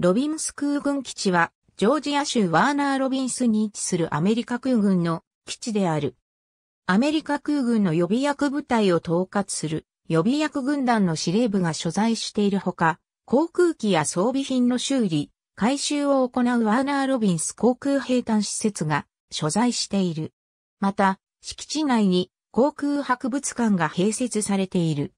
ロビンス空軍基地は、ジョージア州ワーナー・ロビンスに位置するアメリカ空軍の基地である。アメリカ空軍の予備役部隊を統括する予備役軍団の司令部が所在しているほか、航空機や装備品の修理、回収を行うワーナー・ロビンス航空兵団施設が所在している。また、敷地内に航空博物館が併設されている。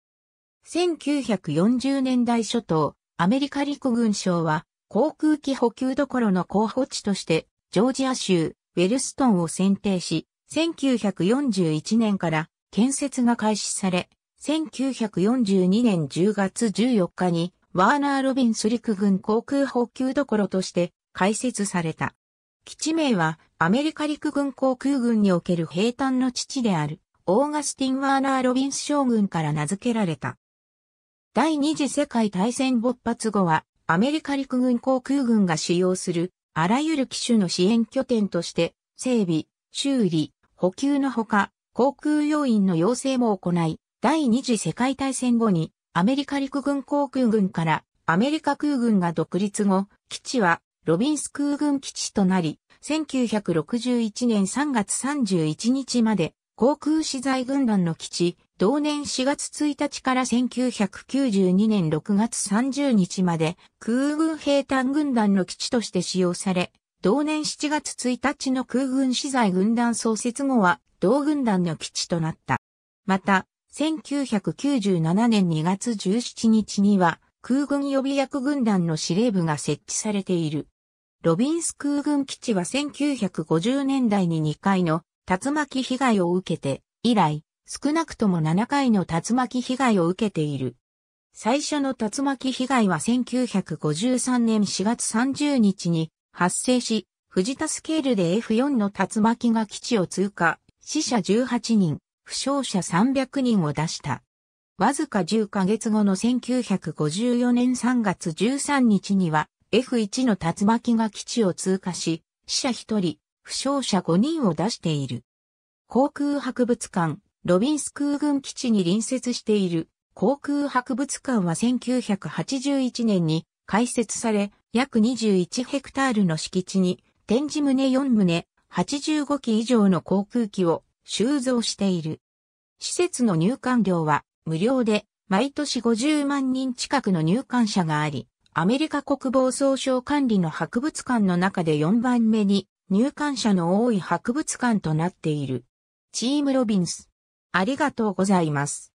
1940年代初頭、アメリカ陸軍省は航空機補給どころの候補地としてジョージア州ウェルストンを選定し、1941年から建設が開始され、1942年10月14日にワーナー・ロビンス陸軍航空補給どころとして開設された。基地名はアメリカ陸軍航空軍における兵隊の父であるオーガスティン・ワーナー・ロビンス将軍から名付けられた。第二次世界大戦勃発後は、アメリカ陸軍航空軍が使用する、あらゆる機種の支援拠点として、整備、修理、補給のほか、航空要員の要請も行い、第二次世界大戦後に、アメリカ陸軍航空軍から、アメリカ空軍が独立後、基地は、ロビンス空軍基地となり、1961年3月31日まで、航空資材軍団の基地、同年4月1日から1992年6月30日まで空軍兵隊軍団の基地として使用され、同年7月1日の空軍資材軍団創設後は同軍団の基地となった。また、1997年2月17日には空軍予備役軍団の司令部が設置されている。ロビンス空軍基地は1950年代に2回の竜巻被害を受けて以来、少なくとも7回の竜巻被害を受けている。最初の竜巻被害は1953年4月30日に発生し、藤田スケールで F4 の竜巻が基地を通過、死者18人、負傷者300人を出した。わずか10ヶ月後の1954年3月13日には F1 の竜巻が基地を通過し、死者1人、負傷者5人を出している。航空博物館、ロビンス空軍基地に隣接している航空博物館は1981年に開設され、約21ヘクタールの敷地に展示棟4棟、85機以上の航空機を収蔵している。施設の入館料は無料で毎年50万人近くの入館者があり、アメリカ国防総省管理の博物館の中で4番目に入館者の多い博物館となっている。チームロビンス。ありがとうございます。